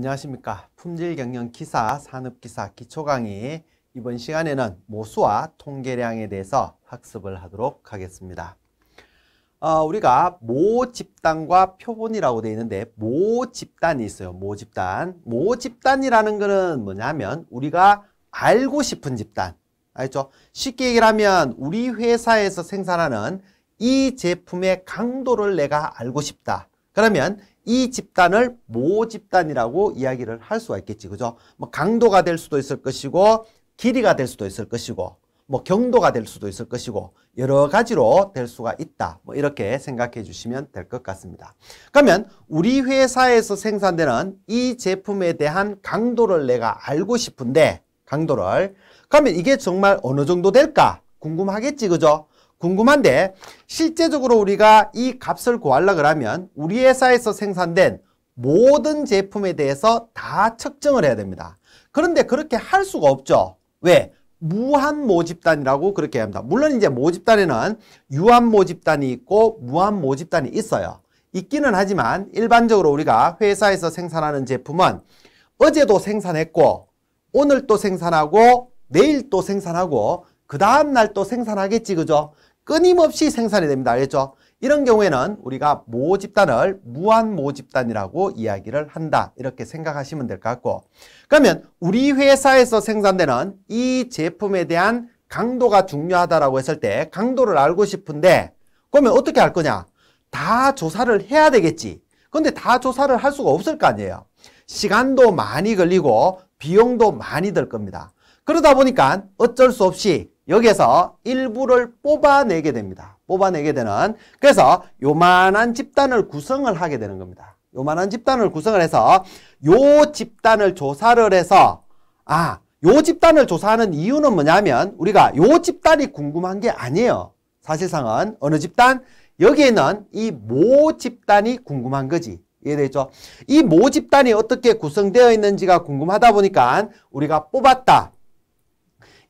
안녕하십니까. 품질 경영 기사, 산업 기사 기초 강의 이번 시간에는 모수와 통계량에 대해서 학습을 하도록 하겠습니다. 어, 우리가 모 집단과 표본이라고 되어 있는데 모 집단이 있어요. 모 집단. 모 집단이라는 것은 뭐냐면 우리가 알고 싶은 집단. 알죠? 쉽게 얘기를 하면 우리 회사에서 생산하는 이 제품의 강도를 내가 알고 싶다. 그러면 이 집단을 모집단이라고 이야기를 할 수가 있겠지. 그죠? 뭐 강도가 될 수도 있을 것이고 길이가 될 수도 있을 것이고 뭐 경도가 될 수도 있을 것이고 여러 가지로 될 수가 있다. 뭐 이렇게 생각해 주시면 될 것 같습니다. 그러면 우리 회사에서 생산되는 이 제품에 대한 강도를 내가 알고 싶은데 강도를 그러면 이게 정말 어느 정도 될까 궁금하겠지 그죠? 궁금한데 실제적으로 우리가 이 값을 구하려 고하면 우리 회사에서 생산된 모든 제품에 대해서 다 측정을 해야 됩니다. 그런데 그렇게 할 수가 없죠. 왜? 무한 모집단이라고 그렇게 합니다. 물론 이제 모집단에는 유한 모집단이 있고 무한 모집단이 있어요. 있기는 하지만 일반적으로 우리가 회사에서 생산하는 제품은 어제도 생산했고 오늘 또 생산하고 내일 또 생산하고 그 다음날 또 생산하겠지 그죠? 끊임없이 생산이 됩니다. 알겠죠? 이런 경우에는 우리가 모 집단을 무한 모 집단이라고 이야기를 한다. 이렇게 생각하시면 될 것 같고 그러면 우리 회사에서 생산되는 이 제품에 대한 강도가 중요하다고 했을 때 강도를 알고 싶은데 그러면 어떻게 할 거냐? 다 조사를 해야 되겠지. 근데 다 조사를 할 수가 없을 거 아니에요. 시간도 많이 걸리고 비용도 많이 들 겁니다. 그러다 보니까 어쩔 수 없이 여기에서 일부를 뽑아내게 됩니다. 뽑아내게 되는 그래서 요만한 집단을 구성을 하게 되는 겁니다. 요만한 집단을 구성을 해서 요 집단을 조사를 해서 아, 요 집단을 조사하는 이유는 뭐냐면 우리가 요 집단이 궁금한 게 아니에요. 사실상은 어느 집단? 여기에는 이 모 집단이 궁금한 거지. 이해되죠? 이 모 집단이 어떻게 구성되어 있는지가 궁금하다 보니까 우리가 뽑았다.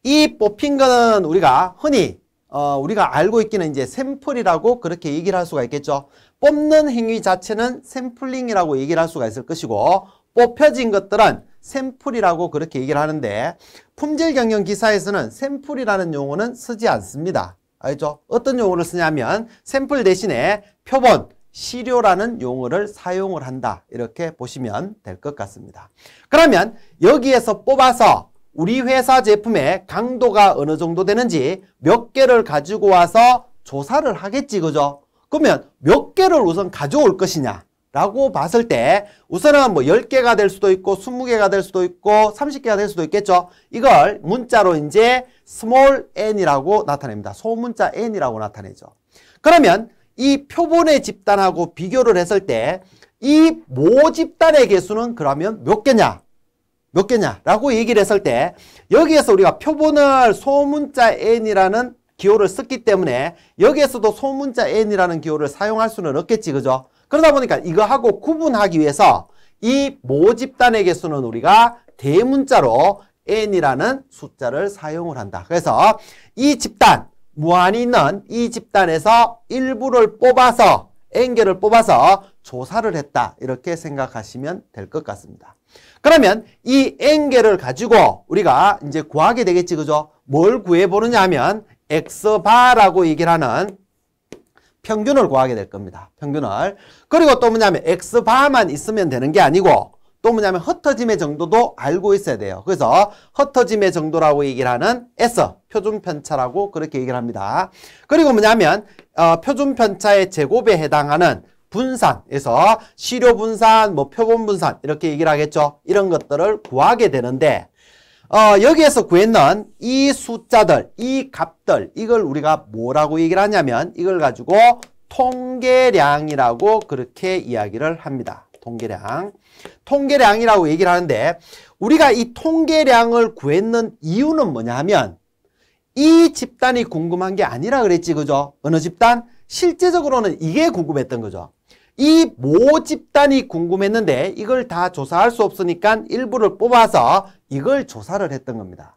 이 뽑힌 거는 우리가 흔히 어, 우리가 알고 있기는 이제 샘플이라고 그렇게 얘기를 할 수가 있겠죠. 뽑는 행위 자체는 샘플링이라고 얘기를 할 수가 있을 것이고 뽑혀진 것들은 샘플이라고 그렇게 얘기를 하는데 품질 경영 기사에서는 샘플이라는 용어는 쓰지 않습니다. 알죠? 어떤 용어를 쓰냐면 샘플 대신에 표본, 시료라는 용어를 사용을 한다. 이렇게 보시면 될 것 같습니다. 그러면 여기에서 뽑아서 우리 회사 제품의 강도가 어느 정도 되는지 몇 개를 가지고 와서 조사를 하겠지 그죠? 그러면 몇 개를 우선 가져올 것이냐 라고 봤을 때 우선은 뭐 10개가 될 수도 있고 20개가 될 수도 있고 30개가 될 수도 있겠죠 이걸 문자로 이제 small n이라고 나타냅니다 소문자 n이라고 나타내죠 그러면 이 표본의 집단하고 비교를 했을 때 이 모 집단의 개수는 그러면 몇 개냐 몇 개냐라고 얘기를 했을 때 여기에서 우리가 표본을 소문자 n이라는 기호를 썼기 때문에 여기에서도 소문자 n이라는 기호를 사용할 수는 없겠지 그죠? 그러다 보니까 이거하고 구분하기 위해서 이 모집단의 개수는 우리가 대문자로 n이라는 숫자를 사용을 한다. 그래서 이 집단, 무한히 있는 이 집단에서 일부를 뽑아서 n개를 뽑아서 조사를 했다. 이렇게 생각하시면 될 것 같습니다. 그러면 이 n개를 가지고 우리가 이제 구하게 되겠지, 그죠? 뭘 구해보느냐 하면 x바라고 얘기를 하는 평균을 구하게 될 겁니다. 평균을. 그리고 또 뭐냐면 x바만 있으면 되는 게 아니고 또 뭐냐면 흩어짐의 정도도 알고 있어야 돼요. 그래서 흩어짐의 정도라고 얘기를 하는 S, 표준편차라고 그렇게 얘기를 합니다. 그리고 뭐냐면 어, 표준편차의 제곱에 해당하는 분산에서 시료 분산, 뭐 표본 분산 이렇게 얘기를 하겠죠. 이런 것들을 구하게 되는데 어, 여기에서 구했는 이 숫자들, 이 값들 이걸 우리가 뭐라고 얘기를 하냐면 이걸 가지고 통계량이라고 그렇게 이야기를 합니다. 통계량. 통계량이라고 얘기를 하는데 우리가 이 통계량을 구했는 이유는 뭐냐 하면 이 집단이 궁금한 게 아니라 그랬지 그죠? 어느 집단? 실제적으로는 이게 궁금했던 거죠. 이모 집단이 궁금했는데 이걸 다 조사할 수 없으니까 일부를 뽑아서 이걸 조사를 했던 겁니다.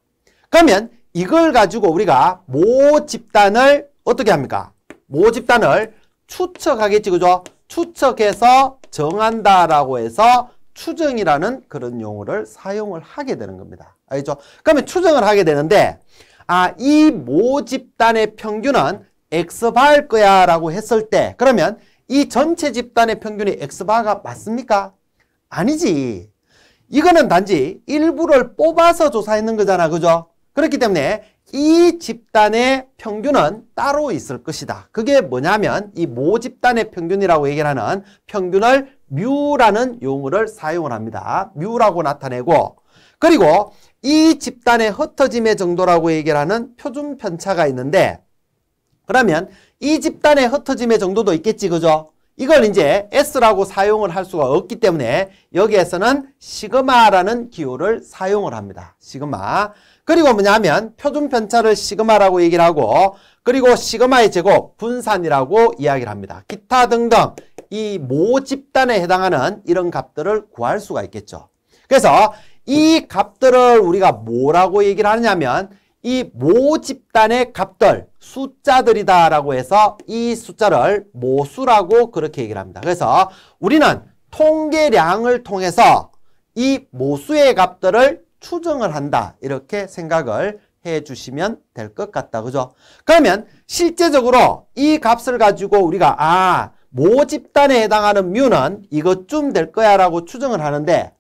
그러면 이걸 가지고 우리가 모 집단을 어떻게 합니까? 모 집단을 추측하겠지, 그죠? 추측해서 정한다라고 해서 추정이라는 그런 용어를 사용을 하게 되는 겁니다. 알죠? 그러면 추정을 하게 되는데 아, 이모 집단의 평균은 X발 거야 라고 했을 때 그러면 이 전체 집단의 평균이 X바가 맞습니까? 아니지. 이거는 단지 일부를 뽑아서 조사했는 거잖아. 그죠? 그렇기 때문에 이 집단의 평균은 따로 있을 것이다. 그게 뭐냐면 이 모 집단의 평균이라고 얘기하는 평균을 뮤라는 용어를 사용을 합니다. 뮤라고 나타내고 그리고 이 집단의 흩어짐의 정도라고 얘기하는 표준 편차가 있는데 그러면 이 집단의 흩어짐의 정도도 있겠지 그죠? 이걸 이제 S라고 사용을 할 수가 없기 때문에 여기에서는 시그마라는 기호를 사용을 합니다. 시그마. 그리고 뭐냐면 표준 편차를 시그마라고 얘기를 하고 그리고 시그마의 제곱 분산이라고 이야기를 합니다. 기타 등등 이 모 집단에 해당하는 이런 값들을 구할 수가 있겠죠. 그래서 이 값들을 우리가 뭐라고 얘기를 하냐면 이모 집단의 값들 숫자들이다라고 해서 이 숫자를 모수라고 그렇게 얘기를 합니다. 그래서 우리는 통계량을 통해서 이 모수의 값들을 추정을 한다 이렇게 생각을 해주시면 될 것 같다. 그죠? 그러면 실제적으로 이 값을 가지고 우리가 아, 모 집단에 해당하는 뮤는 이것쯤 될 거야 라고 추정을 하는데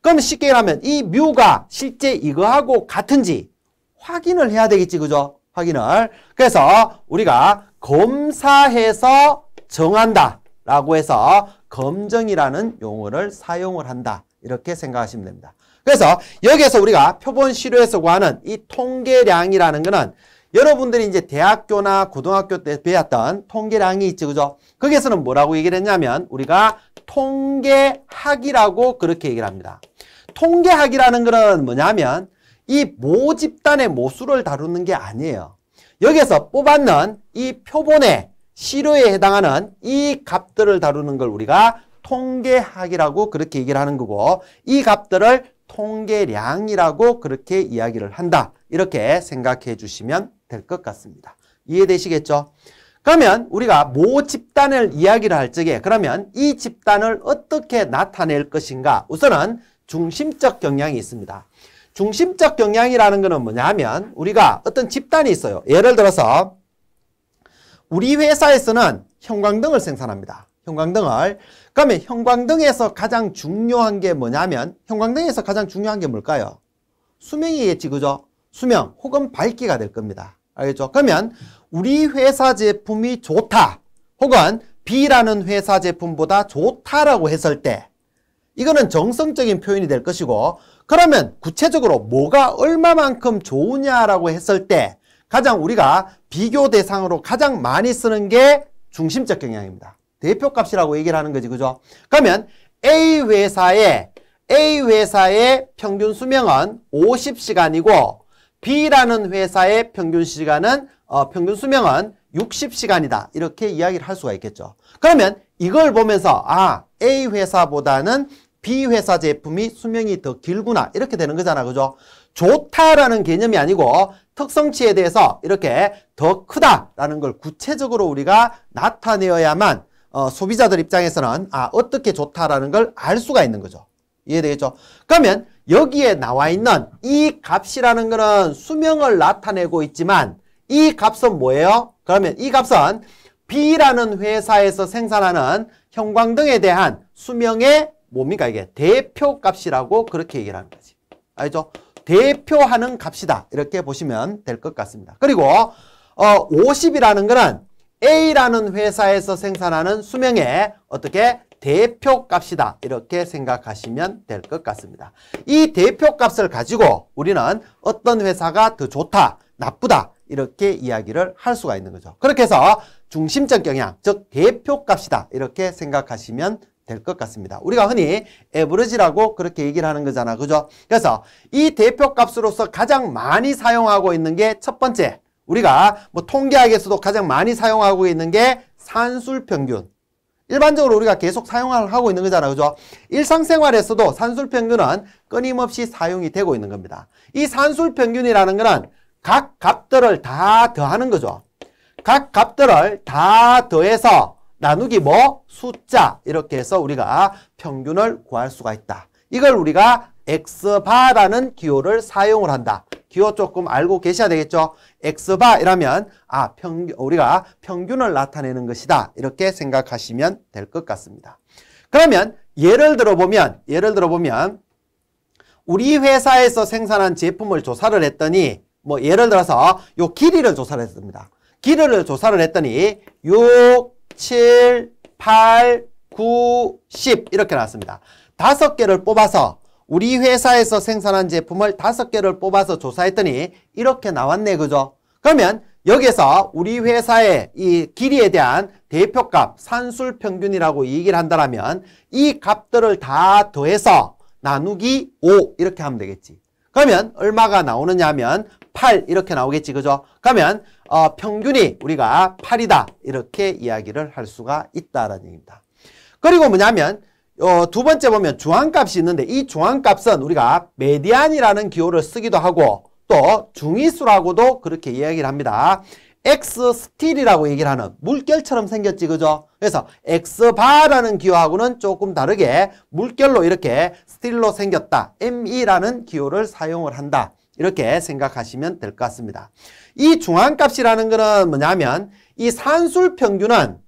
그럼 쉽게 얘하면이 뮤가 실제 이거하고 같은지 확인을 해야 되겠지, 그죠? 확인을. 그래서 우리가 검사해서 정한다 라고 해서 검정이라는 용어를 사용을 한다. 이렇게 생각하시면 됩니다. 그래서 여기에서 우리가 표본 시효에서 구하는 이 통계량이라는 거는 여러분들이 이제 대학교나 고등학교 때 배웠던 통계량이 있죠 그죠? 거기에서는 뭐라고 얘기를 했냐면 우리가 통계학이라고 그렇게 얘기를 합니다. 통계학이라는 거는 뭐냐면 이 모집단의 모수를 다루는 게 아니에요. 여기에서 뽑았는 이 표본의 시료에 해당하는 이 값들을 다루는 걸 우리가 통계학이라고 그렇게 얘기를 하는 거고 이 값들을 통계량이라고 그렇게 이야기를 한다. 이렇게 생각해 주시면 될 것 같습니다. 이해되시겠죠? 그러면 우리가 모 집단을 이야기를 할 적에 그러면 이 집단을 어떻게 나타낼 것인가 우선은 중심적 경향이 있습니다. 중심적 경향이라는 것은 뭐냐면 우리가 어떤 집단이 있어요. 예를 들어서 우리 회사에서는 형광등을 생산합니다. 형광등을. 그러면 형광등에서 가장 중요한 게 뭐냐면 형광등에서 가장 중요한 게 뭘까요? 수명이겠지 그죠? 수명 혹은 밝기가 될 겁니다. 알겠죠? 그러면 우리 회사 제품이 좋다 혹은 B라는 회사 제품보다 좋다라고 했을 때 이거는 정성적인 표현이 될 것이고 그러면 구체적으로 뭐가 얼마만큼 좋으냐라고 했을 때 가장 우리가 비교 대상으로 가장 많이 쓰는 게 중심적 경향입니다. 대표값이라고 얘기를 하는 거지 그죠? 그러면 A 회사의 A 회사의 평균 수명은 50시간이고 B라는 회사의 평균 시간은 어, 평균 수명은 60시간이다. 이렇게 이야기를 할 수가 있겠죠. 그러면 이걸 보면서 아 A 회사보다는 비회사 제품이 수명이 더 길구나 이렇게 되는 거잖아 그죠 좋다라는 개념이 아니고 특성치에 대해서 이렇게 더 크다라는 걸 구체적으로 우리가 나타내어야만 어, 소비자들 입장에서는 아 어떻게 좋다라는 걸 알 수가 있는 거죠 이해되겠죠 그러면 여기에 나와 있는 이 값이라는 거는 수명을 나타내고 있지만 이 값은 뭐예요 그러면 이 값은 B라는 회사에서 생산하는 형광등에 대한 수명의 뭡니까 이게 대표 값이라고 그렇게 얘기를 하는 거지. 알죠? 대표하는 값이다. 이렇게 보시면 될 것 같습니다. 그리고 어 50이라는 거는 A라는 회사에서 생산하는 수명의 어떻게 대표값이다 이렇게 생각하시면 될 것 같습니다. 이 대표값을 가지고 우리는 어떤 회사가 더 좋다, 나쁘다 이렇게 이야기를 할 수가 있는 거죠. 그렇게 해서 중심적 경향, 즉 대표값이다 이렇게 생각하시면 될것 같습니다. 우리가 흔히 에버리지라고 그렇게 얘기를 하는 거잖아. 그죠? 그래서 이 대표값으로서 가장 많이 사용하고 있는 게 첫 번째 우리가 뭐 통계학에서도 가장 많이 사용하고 있는 게 산술평균. 일반적으로 우리가 계속 사용을 하고 있는 거잖아 그죠? 일상생활에서도 산술평균은 끊임없이 사용이 되고 있는 겁니다. 이 산술평균이라는 거는 각 값들을 다 더하는 거죠. 각 값들을 다 더해서 나누기 뭐? 숫자 이렇게 해서 우리가 평균을 구할 수가 있다. 이걸 우리가 x바라는 기호를 사용을 한다. 기호 조금 알고 계셔야 되겠죠. x바 이라면 아 평, 균 우리가 평균을 나타내는 것이다. 이렇게 생각하시면 될 것 같습니다. 그러면 예를 들어보면 예를 들어보면 우리 회사에서 생산한 제품을 조사를 했더니 뭐 예를 들어서 요 길이를 조사를 했습니다. 길이를 조사를 했더니 요 7, 8, 9, 10 이렇게 나왔습니다. 다섯 개를 뽑아서 우리 회사에서 생산한 제품을 다섯 개를 뽑아서 조사했더니 이렇게 나왔네 그죠? 그러면 여기서 에 우리 회사의 이 길이에 대한 대표값 산술 평균이라고 얘기를 한다면 이 값들을 다 더해서 나누기 5 이렇게 하면 되겠지. 그러면 얼마가 나오느냐 하면 8 이렇게 나오겠지. 그죠? 그러면 어, 평균이 우리가 8이다 이렇게 이야기를 할 수가 있다라는 얘기입니다. 그리고 뭐냐면 어, 두 번째 보면 중앙값이 있는데 이 중앙값은 우리가 메디안이라는 기호를 쓰기도 하고 또 중위수라고도 그렇게 이야기를 합니다. X 스틸이라고 얘기를 하는 물결처럼 생겼지 그죠? 그래서 X 바라는 기호하고는 조금 다르게 물결로 이렇게 스틸로 생겼다. ME라는 기호를 사용을 한다. 이렇게 생각하시면 될 것 같습니다. 이 중앙값이라는 거는 뭐냐면 이 산술 평균은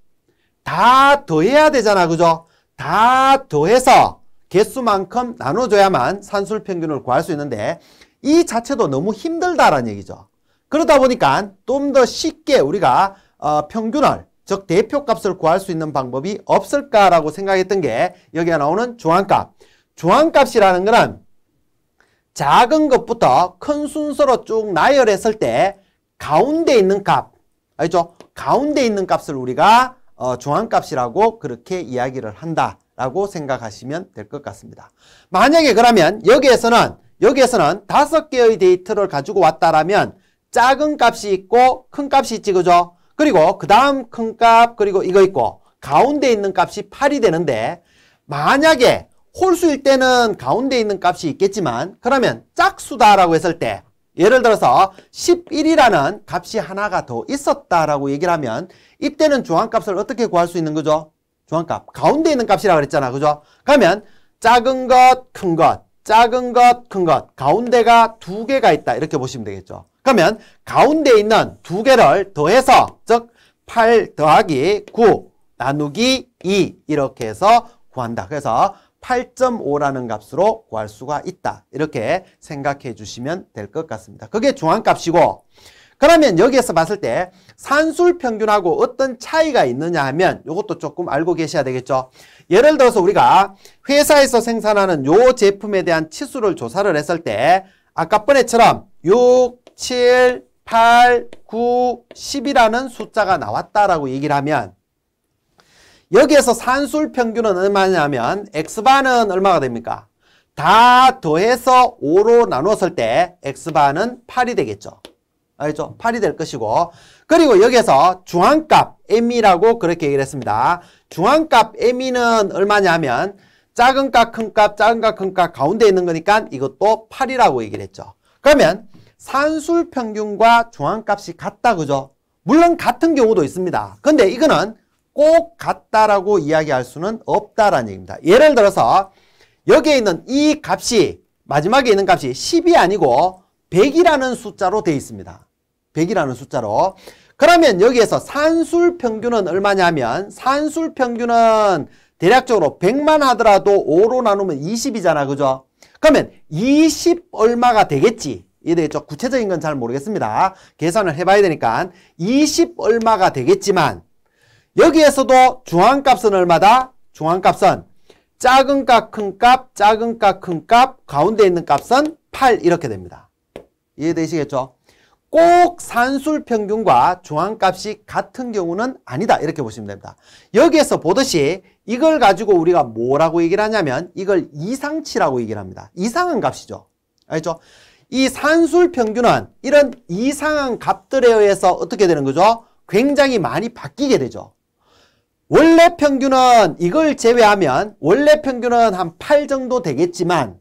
다 더해야 되잖아. 그죠? 다 더해서 개수만큼 나눠줘야만 산술 평균을 구할 수 있는데 이 자체도 너무 힘들다라는 얘기죠. 그러다 보니까 좀 더 쉽게 우리가 어, 평균을 즉 대표값을 구할 수 있는 방법이 없을까라고 생각했던 게 여기에 나오는 중앙값. 중앙값이라는 거는 작은 것부터 큰 순서로 쭉 나열했을 때 가운데 있는 값, 알죠? 가운데 있는 값을 우리가 어, 중앙값이라고 그렇게 이야기를 한다라고 생각하시면 될 것 같습니다. 만약에 그러면 여기에서는 여기에서는 다섯 개의 데이터를 가지고 왔다라면 작은 값이 있고 큰 값이 있지 그죠? 그리고 그 다음 큰 값 그리고 이거 있고 가운데 있는 값이 8이 되는데 만약에 홀수일 때는 가운데 있는 값이 있겠지만 그러면 짝수다라고 했을 때 예를 들어서 11이라는 값이 하나가 더 있었다라고 얘기를 하면 이때는 중앙값을 어떻게 구할 수 있는 거죠? 중앙값, 가운데 있는 값이라고 그랬잖아, 그죠? 그러면 작은 것, 큰 것, 작은 것, 큰 것, 가운데가 두 개가 있다 이렇게 보시면 되겠죠. 그러면 가운데 있는 두 개를 더해서 즉 8 더하기 9 나누기 2 이렇게 해서 구한다. 그래서 8.5라는 값으로 구할 수가 있다. 이렇게 생각해 주시면 될 것 같습니다. 그게 중앙값이고 그러면 여기에서 봤을 때 산술 평균하고 어떤 차이가 있느냐 하면 이것도 조금 알고 계셔야 되겠죠. 예를 들어서 우리가 회사에서 생산하는 요 제품에 대한 치수를 조사를 했을 때 아까 번에처럼 6, 7, 8, 9, 10이라는 숫자가 나왔다라고 얘기를 하면 여기에서 산술 평균은 얼마냐면 x 반은 얼마가 됩니까? 다 더해서 5로 나눴을 때 x 반은 8이 되겠죠. 알죠? 8이 될 것이고 그리고 여기에서 중앙값 m이라고 그렇게 얘기를 했습니다. 중앙값 m이는 얼마냐면 작은 값, 큰 값, 작은 값, 큰 값 가운데 있는 거니까 이것도 8이라고 얘기를 했죠. 그러면 산술 평균과 중앙값이 같다 그죠? 물론 같은 경우도 있습니다. 근데 이거는 꼭 같다라고 이야기할 수는 없다라는 얘기입니다. 예를 들어서 여기에 있는 이 값이 마지막에 있는 값이 10이 아니고 100이라는 숫자로 되어 있습니다. 100이라는 숫자로. 그러면 여기에서 산술 평균은 얼마냐면 산술 평균은 대략적으로 100만 하더라도 5로 나누면 20이잖아. 그죠? 그러면 20 얼마가 되겠지. 이에 대해서 구체적인 건 잘 모르겠습니다. 계산을 해봐야 되니까 20 얼마가 되겠지만 여기에서도 중앙값은 얼마다? 중앙값은 작은 값, 큰 값, 작은 값, 큰 값, 가운데 있는 값은 8 이렇게 됩니다. 이해되시겠죠? 꼭 산술 평균과 중앙값이 같은 경우는 아니다 이렇게 보시면 됩니다. 여기에서 보듯이 이걸 가지고 우리가 뭐라고 얘기를 하냐면 이걸 이상치라고 얘기를 합니다. 이상한 값이죠. 알죠? 이 산술 평균은 이런 이상한 값들에 의해서 어떻게 되는 거죠? 굉장히 많이 바뀌게 되죠. 원래 평균은 이걸 제외하면 원래 평균은 한 8 정도 되겠지만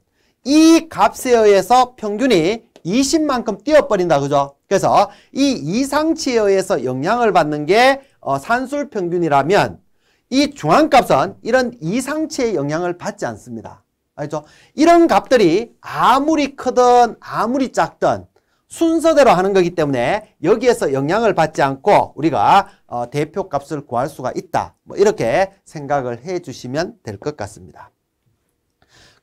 이 값에 의해서 평균이 20만큼 뛰어버린다 그죠? 그래서 이 이상치에 의해서 영향을 받는 게 어, 산술 평균이라면 이 중앙값은 이런 이상치의 영향을 받지 않습니다. 알죠? 이런 값들이 아무리 크든 아무리 작든 순서대로 하는 거기 때문에 여기에서 영향을 받지 않고 우리가 어, 대표값을 구할 수가 있다. 뭐 이렇게 생각을 해주시면 될 것 같습니다.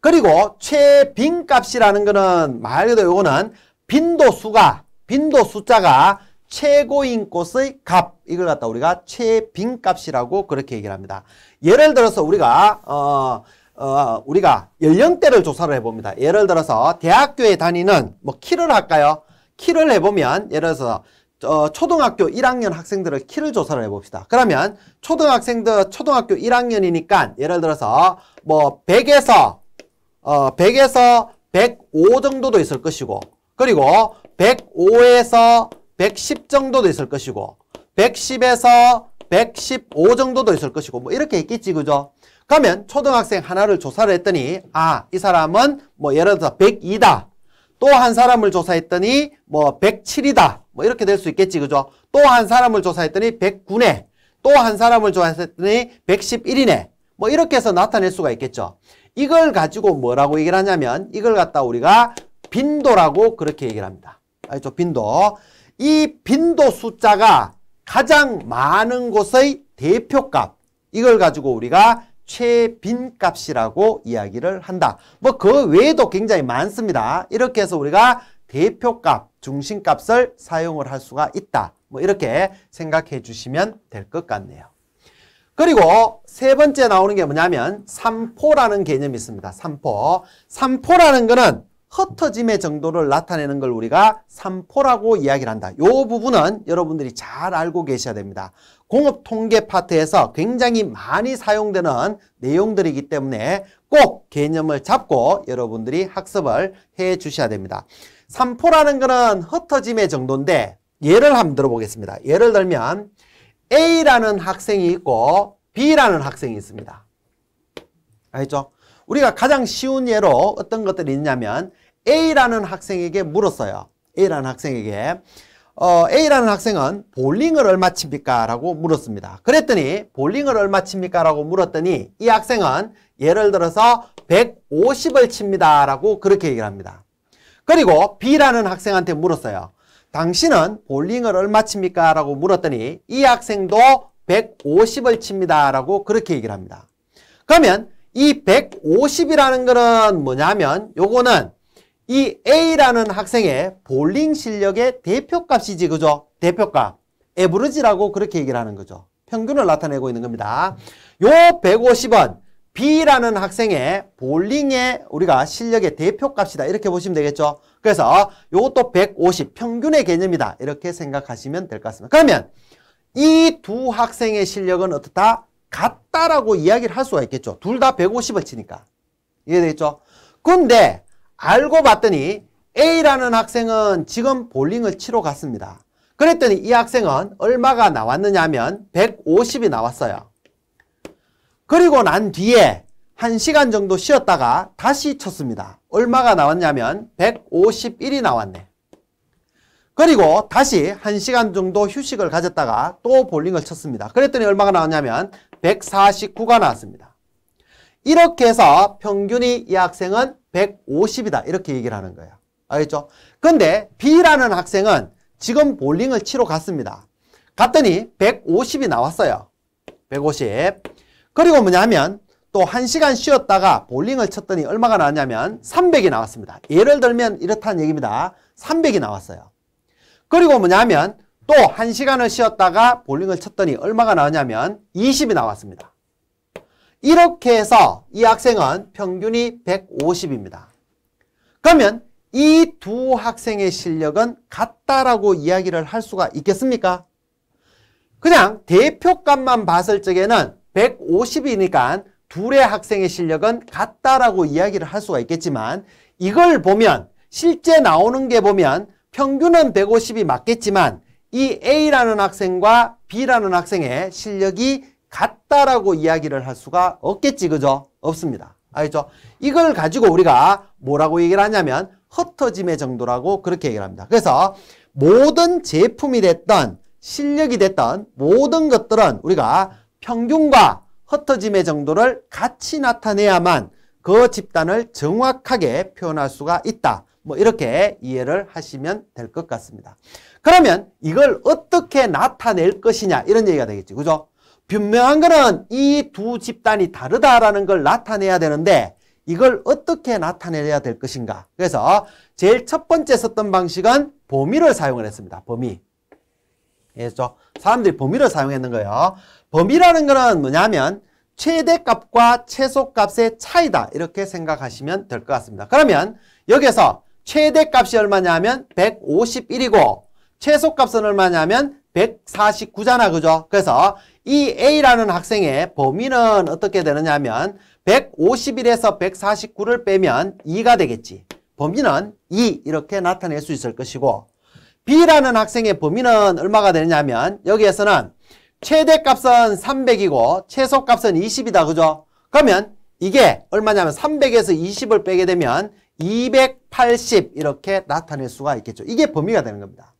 그리고 최빈값이라는 거는 말 그대로 이거는 빈도수가 빈도 숫자가 최고인 곳의 값 이걸 갖다 우리가 최빈값이라고 그렇게 얘기를 합니다. 예를 들어서 우리가 어, 어, 우리가 연령대를 조사를 해봅니다. 예를 들어서 대학교에 다니는 뭐 키를 할까요? 키를 해보면 예를 들어서 어, 초등학교 1학년 학생들을 키를 조사를 해봅시다. 그러면 초등학생들 초등학교 1학년이니까 예를 들어서 뭐 100에서 어, 100에서 105 정도도 있을 것이고 그리고 105에서 110 정도도 있을 것이고 110에서 115 정도도 있을 것이고 뭐 이렇게 있겠지 그죠? 그러면 초등학생 하나를 조사를 했더니 아 이 사람은 뭐 예를 들어서 102다 또한 사람을 조사했더니 뭐 107이다. 뭐 이렇게 될 수 있겠지. 그죠? 또 한 사람을 조사했더니 109네. 또 한 사람을 조사했더니 111이네. 뭐 이렇게 해서 나타낼 수가 있겠죠. 이걸 가지고 뭐라고 얘기를 하냐면 이걸 갖다 우리가 빈도라고 그렇게 얘기를 합니다. 알죠? 빈도. 이 빈도 숫자가 가장 많은 곳의 대표값 이걸 가지고 우리가 최빈값이라고 이야기를 한다. 뭐 그 외에도 굉장히 많습니다. 이렇게 해서 우리가 대표값, 중심값을 사용을 할 수가 있다. 뭐 이렇게 생각해 주시면 될 것 같네요. 그리고 세 번째 나오는 게 뭐냐면 삼포라는 개념이 있습니다. 삼포. 삼포라는 거는 흩어짐의 정도를 나타내는 걸 우리가 삼포라고 이야기를 한다. 요 부분은 여러분들이 잘 알고 계셔야 됩니다. 공업 통계 파트에서 굉장히 많이 사용되는 내용들이기 때문에 꼭 개념을 잡고 여러분들이 학습을 해 주셔야 됩니다. 삼포라는 거는 흩어짐의 정도인데 예를 한번 들어보겠습니다. 예를 들면 A라는 학생이 있고 B라는 학생이 있습니다. 알겠죠? 우리가 가장 쉬운 예로 어떤 것들이 있냐면 A라는 학생에게 물었어요. A라는 학생에게 어, A라는 학생은 볼링을 얼마 칩니까? 라고 물었습니다. 그랬더니 볼링을 얼마 칩니까? 라고 물었더니 이 학생은 예를 들어서 150을 칩니다. 라고 그렇게 얘기를 합니다. 그리고 B라는 학생한테 물었어요. 당신은 볼링을 얼마 칩니까? 라고 물었더니 이 학생도 150을 칩니다. 라고 그렇게 얘기를 합니다. 그러면 이 150이라는 거는 뭐냐면 요거는 이 A라는 학생의 볼링 실력의 대표값이지 그죠? 대표값. 에브러지라고 그렇게 얘기를 하는 거죠. 평균을 나타내고 있는 겁니다. 요 150원 B라는 학생의 볼링의 우리가 실력의 대표값이다. 이렇게 보시면 되겠죠. 그래서 요것도 150 평균의 개념이다. 이렇게 생각하시면 될 것 같습니다. 그러면 이 두 학생의 실력은 어떻다? 같다라고 이야기를 할 수가 있겠죠. 둘 다 150을 치니까. 이해되겠죠? 근데 알고 봤더니 A라는 학생은 지금 볼링을 치러 갔습니다. 그랬더니 이 학생은 얼마가 나왔느냐 하면 150이 나왔어요. 그리고 난 뒤에 1시간 정도 쉬었다가 다시 쳤습니다. 얼마가 나왔냐면 151이 나왔네. 그리고 다시 1시간 정도 휴식을 가졌다가 또 볼링을 쳤습니다. 그랬더니 얼마가 나왔냐면 149가 나왔습니다. 이렇게 해서 평균이 이 학생은 150이다. 이렇게 얘기를 하는 거예요. 알겠죠? 근데 B라는 학생은 지금 볼링을 치러 갔습니다. 갔더니 150이 나왔어요. 150. 그리고 뭐냐면 또 1시간 쉬었다가 볼링을 쳤더니 얼마가 나왔냐면 300이 나왔습니다. 예를 들면 이렇다는 얘기입니다. 300이 나왔어요. 그리고 뭐냐면 또 1시간을 쉬었다가 볼링을 쳤더니 얼마가 나왔냐면 20이 나왔습니다. 이렇게 해서 이 학생은 평균이 150입니다. 그러면 이 두 학생의 실력은 같다라고 이야기를 할 수가 있겠습니까? 그냥 대표값만 봤을 적에는 150이니까 둘의 학생의 실력은 같다라고 이야기를 할 수가 있겠지만 이걸 보면 실제 나오는 게 보면 평균은 150이 맞겠지만 이 A라는 학생과 B라는 학생의 실력이 같다라고 이야기를 할 수가 없겠지 그죠? 없습니다. 알죠? 이걸 가지고 우리가 뭐라고 얘기를 하냐면 흩어짐의 정도라고 그렇게 얘기를 합니다. 그래서 모든 제품이 됐던 실력이 됐던 모든 것들은 우리가 평균과 흩어짐의 정도를 같이 나타내야만 그 집단을 정확하게 표현할 수가 있다. 뭐 이렇게 이해를 하시면 될 것 같습니다. 그러면 이걸 어떻게 나타낼 것이냐 이런 얘기가 되겠지. 그죠? 분명한 거는 이 두 집단이 다르다라는 걸 나타내야 되는데 이걸 어떻게 나타내야 될 것인가. 그래서 제일 첫 번째 썼던 방식은 범위를 사용을 했습니다. 범위. 예죠. 사람들이 범위를 사용했는 거예요. 범위라는 거는 뭐냐면 최대값과 최소값의 차이다. 이렇게 생각하시면 될 것 같습니다. 그러면 여기서 최대값이 얼마냐면 151이고 최소값은 얼마냐면 149잖아. 그죠? 그래서 이 A라는 학생의 범위는 어떻게 되느냐 하면 151에서 149를 빼면 2가 되겠지. 범위는 2 이렇게 나타낼 수 있을 것이고 B라는 학생의 범위는 얼마가 되느냐 하면 여기에서는 최대값은 300이고 최소값은 20이다. 그죠? 그러면 이게 얼마냐면 300에서 20을 빼게 되면 280 이렇게 나타낼 수가 있겠죠. 이게 범위가 되는 겁니다.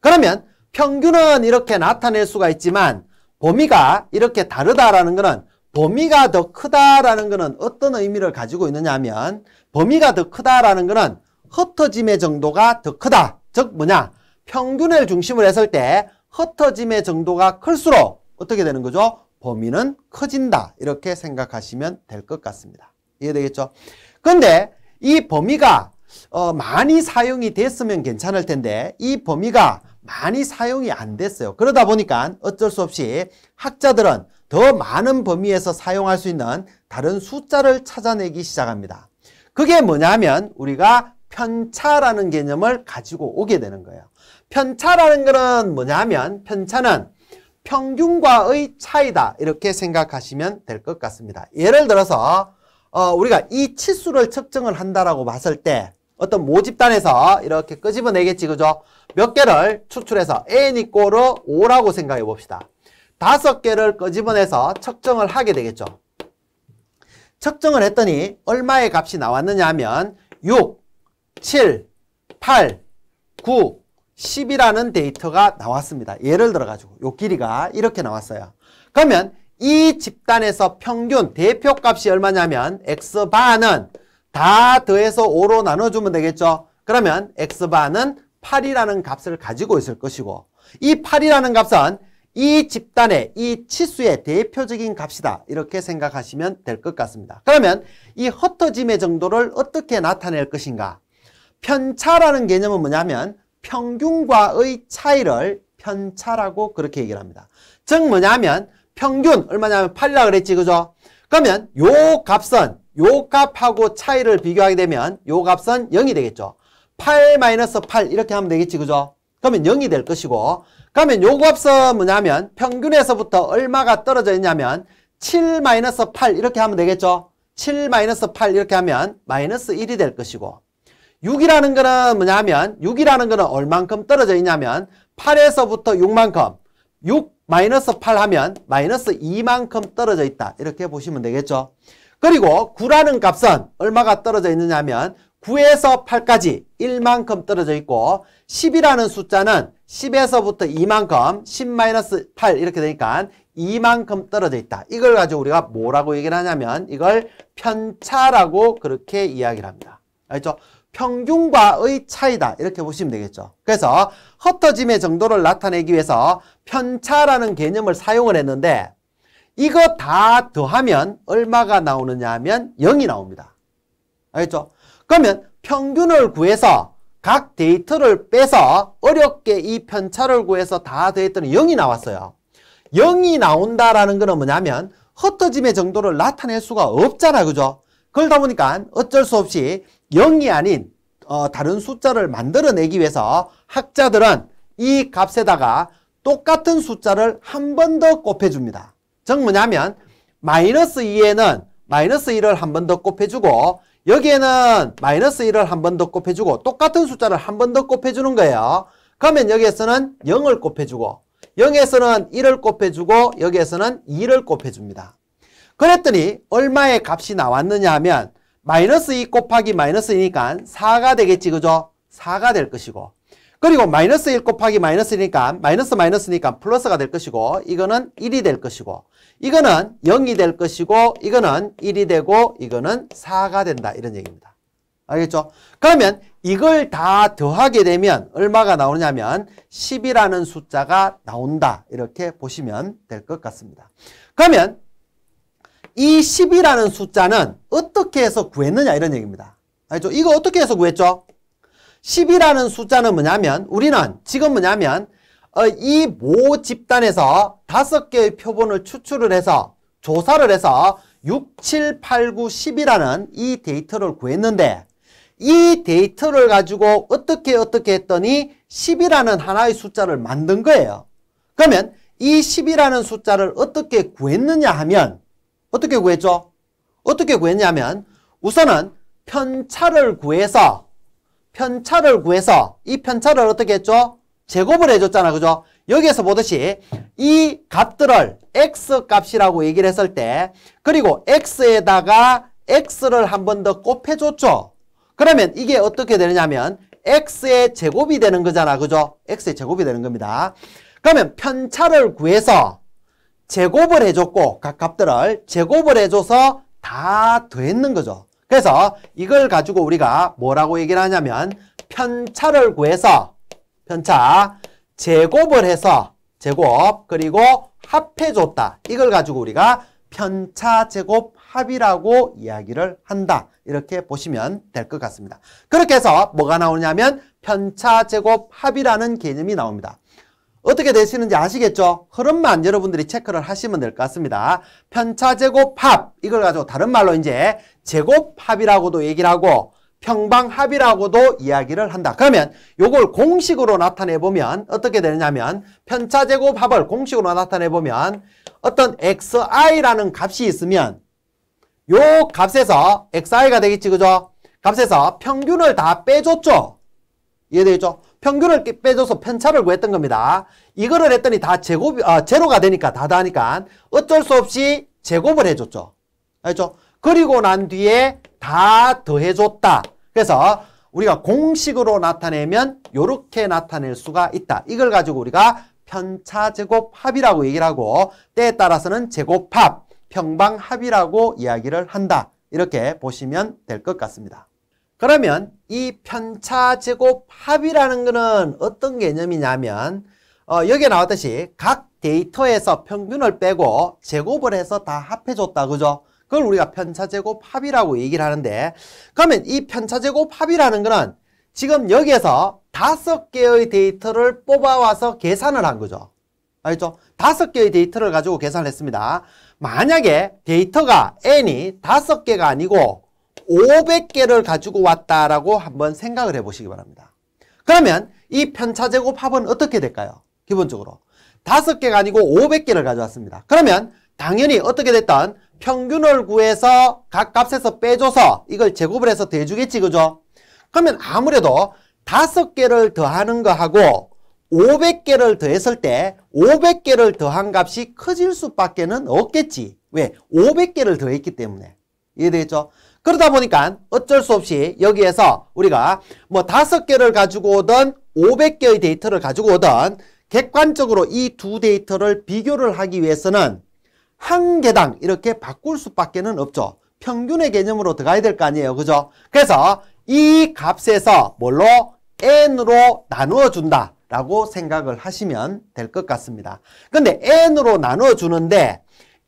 그러면 평균은 이렇게 나타낼 수가 있지만 범위가 이렇게 다르다라는 것은 범위가 더 크다라는 것은 어떤 의미를 가지고 있느냐 하면 범위가 더 크다라는 것은 흩어짐의 정도가 더 크다. 즉 뭐냐? 평균을 중심으로 했을 때 흩어짐의 정도가 클수록 어떻게 되는 거죠? 범위는 커진다. 이렇게 생각하시면 될 것 같습니다. 이해되겠죠? 근데 이 범위가 어, 많이 사용이 됐으면 괜찮을 텐데 이 범위가 많이 사용이 안 됐어요. 그러다 보니까 어쩔 수 없이 학자들은 더 많은 범위에서 사용할 수 있는 다른 숫자를 찾아내기 시작합니다. 그게 뭐냐면 우리가 편차라는 개념을 가지고 오게 되는 거예요. 편차라는 것은 뭐냐면 편차는 평균과의 차이다 이렇게 생각하시면 될 것 같습니다. 예를 들어서 어, 우리가 이 치수를 측정을 한다라고 봤을 때 어떤 모집단에서 이렇게 끄집어내겠지 그죠? 몇 개를 추출해서 n 이꼬로 5라고 생각해 봅시다. 다섯 개를 끄집어내서 측정을 하게 되겠죠. 측정을 했더니 얼마의 값이 나왔느냐 하면 6, 7, 8, 9, 10이라는 데이터가 나왔습니다. 예를 들어가지고 요 길이가 이렇게 나왔어요. 그러면 이 집단에서 평균 대표값이 얼마냐면 x바는 다 더해서 5로 나눠주면 되겠죠. 그러면 x반은 8이라는 값을 가지고 있을 것이고 이 8이라는 값은 이 집단의 이 치수의 대표적인 값이다 이렇게 생각하시면 될 것 같습니다. 그러면 이 흩어짐의 정도를 어떻게 나타낼 것인가 편차라는 개념은 뭐냐면 평균과의 차이를 편차라고 그렇게 얘기를 합니다. 즉 뭐냐면 평균 얼마냐면 8이라 그랬지 그죠? 그러면 요 값은 요 값하고 차이를 비교하게 되면 요 값은 0이 되겠죠. 8 마이너스 8 이렇게 하면 되겠지 그죠? 그러면 0이 될 것이고 그러면 요 값은 뭐냐면 평균에서부터 얼마가 떨어져 있냐면 7 마이너스 8 이렇게 하면 되겠죠. 7 마이너스 8 이렇게 하면 마이너스 1이 될 것이고 6이라는 거는 뭐냐면 6이라는 거는 얼만큼 떨어져 있냐면 8에서부터 6만큼 6 마이너스 8 하면 마이너스 2만큼 떨어져 있다. 이렇게 보시면 되겠죠. 그리고 9라는 값은 얼마가 떨어져 있느냐 하면 9에서 8까지 1만큼 떨어져 있고 10이라는 숫자는 10에서부터 2만큼 10-8 이렇게 되니까 2만큼 떨어져 있다. 이걸 가지고 우리가 뭐라고 얘기를 하냐면 이걸 편차라고 그렇게 이야기를 합니다. 알죠? 평균과의 차이다 이렇게 보시면 되겠죠 그래서 흩어짐의 정도를 나타내기 위해서 편차라는 개념을 사용을 했는데 이거 다 더하면 얼마가 나오느냐 하면 0이 나옵니다. 알겠죠? 그러면 평균을 구해서 각 데이터를 빼서 어렵게 이 편차를 구해서 다 더했더니 0이 나왔어요. 0이 나온다라는 거는 뭐냐면 흩어짐의 정도를 나타낼 수가 없잖아. 그죠? 그러다 보니까 어쩔 수 없이 0이 아닌 어, 다른 숫자를 만들어내기 위해서 학자들은 이 값에다가 똑같은 숫자를 한 번 더 곱해줍니다. 즉 뭐냐면 마이너스 2에는 마이너스 1을 한 번 더 곱해주고 여기에는 마이너스 1을 한 번 더 곱해주고 똑같은 숫자를 한 번 더 곱해주는 거예요. 그러면 여기에서는 0을 곱해주고 0에서는 1을 곱해주고 여기에서는 2를 곱해줍니다. 그랬더니 얼마의 값이 나왔느냐 하면 마이너스 2 곱하기 마이너스 2니까 4가 되겠지 그죠? 4가 될 것이고 그리고 마이너스 1 곱하기 마이너스니까 마이너스 마이너스니까 플러스가 될 것이고 이거는 1이 될 것이고 이거는 0이 될 것이고 이거는 1이 되고 이거는 4가 된다 이런 얘기입니다. 알겠죠? 그러면 이걸 다 더하게 되면 얼마가 나오냐면 10이라는 숫자가 나온다 이렇게 보시면 될 것 같습니다. 그러면 이 10이라는 숫자는 어떻게 해서 구했느냐 이런 얘기입니다. 알죠? 이거 어떻게 해서 구했죠? 10이라는 숫자는 뭐냐면 우리는 지금 뭐냐면 어, 이 모 집단에서 다섯 개의 표본을 추출을 해서 조사를 해서 6, 7, 8, 9, 10이라는 이 데이터를 구했는데 이 데이터를 가지고 어떻게 어떻게 했더니 10이라는 하나의 숫자를 만든 거예요. 그러면 이 10이라는 숫자를 어떻게 구했느냐 하면 어떻게 구했죠? 어떻게 구했냐면 우선은 편차를 구해서 편차를 구해서 이 편차를 어떻게 했죠? 제곱을 해줬잖아. 그죠? 여기에서 보듯이 이 값들을 x값이라고 얘기를 했을 때 그리고 x에다가 x를 한 번 더 곱해줬죠. 그러면 이게 어떻게 되느냐면 x의 제곱이 되는 거잖아. 그죠? x의 제곱이 되는 겁니다. 그러면 편차를 구해서 제곱을 해줬고 각 값들을 제곱을 해줘서 다 더했는 거죠. 그래서 이걸 가지고 우리가 뭐라고 얘기를 하냐면 편차를 구해서 편차 제곱을 해서 제곱 그리고 합해줬다. 이걸 가지고 우리가 편차 제곱 합이라고 이야기를 한다. 이렇게 보시면 될 것 같습니다. 그렇게 해서 뭐가 나오냐면 편차 제곱 합이라는 개념이 나옵니다. 어떻게 되시는지 아시겠죠? 흐름만 여러분들이 체크를 하시면 될 것 같습니다. 편차 제곱합 이걸 가지고 다른 말로 이제 제곱합이라고도 얘기를 하고 평방합이라고도 이야기를 한다. 그러면 이걸 공식으로 나타내 보면 어떻게 되느냐면 편차 제곱합을 공식으로 나타내 보면 어떤 xi라는 값이 있으면 요 값에서 xi가 되겠지 그죠? 값에서 평균을 다 빼줬죠. 이해되죠 평균을 빼줘서 편차를 구했던 겁니다. 이거를 했더니 다 제곱, 아, 제로가 되니까 다다니까 어쩔 수 없이 제곱을 해줬죠. 알죠? 그리고 난 뒤에 다 더해줬다. 그래서 우리가 공식으로 나타내면 이렇게 나타낼 수가 있다. 이걸 가지고 우리가 편차 제곱합이라고 얘기를 하고 때에 따라서는 제곱합, 평방합이라고 이야기를 한다. 이렇게 보시면 될 것 같습니다. 그러면 이 편차 제곱 합이라는 것은 어떤 개념이냐면 어, 여기에 나왔듯이 각 데이터에서 평균을 빼고 제곱을 해서 다 합해줬다 그죠? 그걸 우리가 편차 제곱 합이라고 얘기를 하는데 그러면 이 편차 제곱 합이라는 거는 지금 여기에서 다섯 개의 데이터를 뽑아와서 계산을 한 거죠. 알죠? 다섯 개의 데이터를 가지고 계산을 했습니다. 만약에 데이터가 n이 다섯 개가 아니고 500개를 가지고 왔다라고 한번 생각을 해보시기 바랍니다. 그러면 이 편차 제곱합은 어떻게 될까요? 기본적으로 5 개가 아니고 500개를 가져왔습니다. 그러면 당연히 어떻게 됐던 평균을 구해서 각 값에서 빼줘서 이걸 제곱을 해서 대주겠지 그죠? 그러면 아무래도 5 개를 더하는 거하고 500개를 더했을 때 500개를 더한 값이 커질 수밖에 는 없겠지. 왜? 500개를 더했기 때문에. 이해되겠죠? 그러다 보니까 어쩔 수 없이 여기에서 우리가 뭐 다섯 개를 가지고 오던 500개의 데이터를 가지고 오던 객관적으로 이 두 데이터를 비교를 하기 위해서는 한 개당 이렇게 바꿀 수밖에는 없죠. 평균의 개념으로 들어가야 될 거 아니에요. 그죠? 그래서 이 값에서 뭘로? n으로 나누어 준다. 라고 생각을 하시면 될 것 같습니다. 근데 n으로 나누어 주는데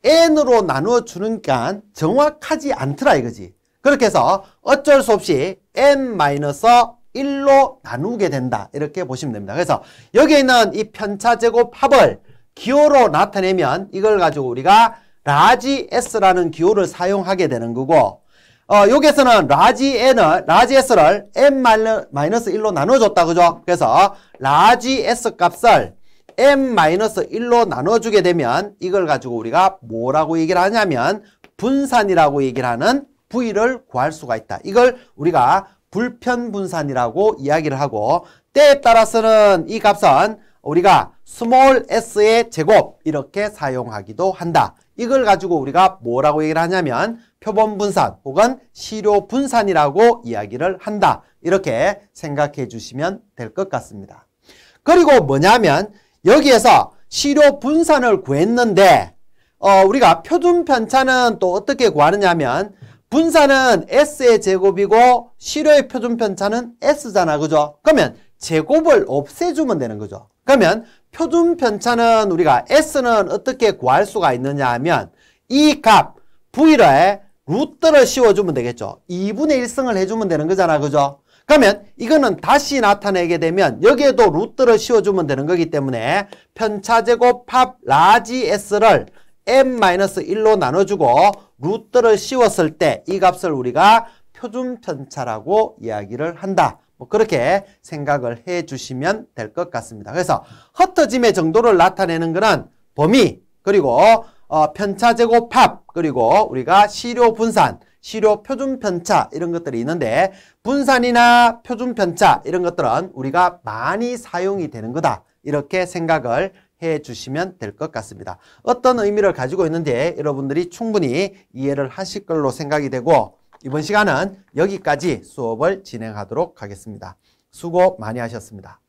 n으로 나누어 주는게 정확하지 않더라 이거지. 그렇게 해서 어쩔 수 없이 n-1로 나누게 된다. 이렇게 보시면 됩니다. 그래서 여기에 있는 이 편차제곱 합을 기호로 나타내면 이걸 가지고 우리가 라지 s라는 기호를 사용하게 되는 거고 어, 여기에서는 라지 n을 라지 s를 n 마 1로 나눠줬다 그죠? 그래서 라지 s 값을 n 마 1로 나눠주게 되면 이걸 가지고 우리가 뭐라고 얘기를 하냐면 분산이라고 얘기를 하는 부위를 구할 수가 있다. 이걸 우리가 불편분산이라고 이야기를 하고 때에 따라서는 이 값은 우리가 small s의 제곱 이렇게 사용하기도 한다. 이걸 가지고 우리가 뭐라고 얘기를 하냐면 표본분산 혹은 시료분산이라고 이야기를 한다. 이렇게 생각해 주시면 될 것 같습니다. 그리고 뭐냐면 여기에서 시료분산을 구했는데 어, 우리가 표준 편차는 또 어떻게 구하느냐 면 분산은 S의 제곱이고 실효의 표준편차는 S잖아. 그죠? 그러면 제곱을 없애주면 되는 거죠. 그러면 표준편차는 우리가 S는 어떻게 구할 수가 있느냐 하면 이 값 V로에 루트를 씌워주면 되겠죠. 2분의 1승을 해주면 되는 거잖아. 그죠? 그러면 이거는 다시 나타내게 되면 여기에도 루트를 씌워주면 되는 거기 때문에 편차제곱 합 라지 S를 m-1로 나눠주고 루트를 씌웠을 때 이 값을 우리가 표준 편차라고 이야기를 한다. 뭐 그렇게 생각을 해 주시면 될 것 같습니다. 그래서 흩어짐의 정도를 나타내는 것은 범위, 그리고 어, 편차 제곱합, 그리고 우리가 시료 분산, 시료 표준 편차 이런 것들이 있는데 분산이나 표준 편차 이런 것들은 우리가 많이 사용이 되는 거다. 이렇게 생각을 해 주시면 될 것 같습니다. 어떤 의미를 가지고 있는데 여러분들이 충분히 이해를 하실 걸로 생각이 되고 이번 시간은 여기까지 수업을 진행하도록 하겠습니다. 수고 많이 하셨습니다.